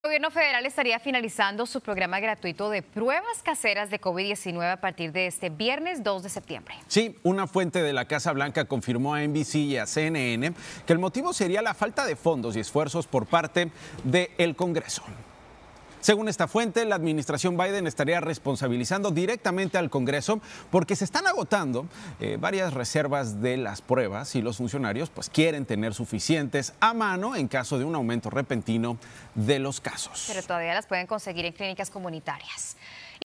El gobierno federal estaría finalizando su programa gratuito de pruebas caseras de COVID-19 a partir de este viernes 2 de septiembre. Sí, una fuente de la Casa Blanca confirmó a NBC y a CNN que el motivo sería la falta de fondos y esfuerzos por parte del Congreso. Según esta fuente, la administración Biden estaría responsabilizando directamente al Congreso porque se están agotando eh, varias reservas de las pruebas y los funcionarios pues quieren tener suficientes a mano en caso de un aumento repentino de los casos. Pero todavía las pueden conseguir en clínicas comunitarias.